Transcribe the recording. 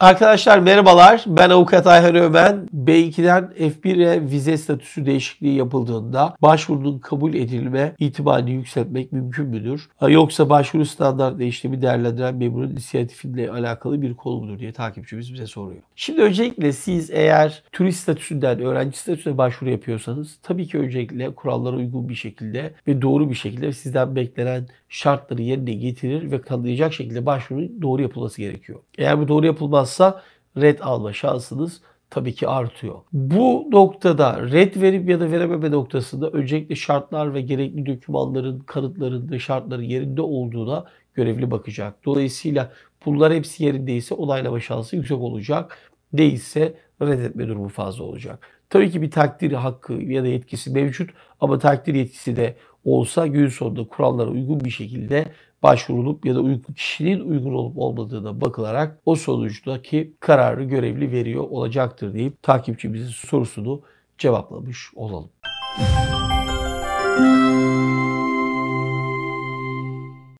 Arkadaşlar merhabalar. Ben Avukat Ayhan Ömen. B2'den F1'e vize statüsü değişikliği yapıldığında başvurunun kabul edilme ihtimalini yükseltmek mümkün müdür? Yoksa başvuru standart değişimi değerlendiren memurun inisiyatifinle alakalı bir konu mudur diye takipçimiz bize soruyor. Şimdi öncelikle siz eğer turist statüsünden öğrenci statüsüne başvuru yapıyorsanız tabii ki öncelikle kurallara uygun bir şekilde ve doğru bir şekilde sizden beklenen şartları yerine getirir ve kanıtlayacak şekilde başvuru doğru yapılması gerekiyor. Eğer bu doğru yapılmaz azsa red alma şansınız tabii ki artıyor. Bu noktada red verip ya da verememe noktasında öncelikle şartlar ve gerekli dokümanların, kanıtların ve şartların yerinde olduğuna görevli bakacak. Dolayısıyla bunlar hepsi yerindeyse onaylama şansı yüksek olacak. Değilse red etme durumu fazla olacak. Tabii ki bir takdir hakkı ya da yetkisi mevcut ama takdir yetkisi de olsa gün sonunda kurallara uygun bir şekilde başvurulup ya da uygun, kişinin uygun olup olmadığına bakılarak o sonuçtaki kararı görevli veriyor olacaktır deyip takipçimizin sorusunu cevaplamış olalım. Müzik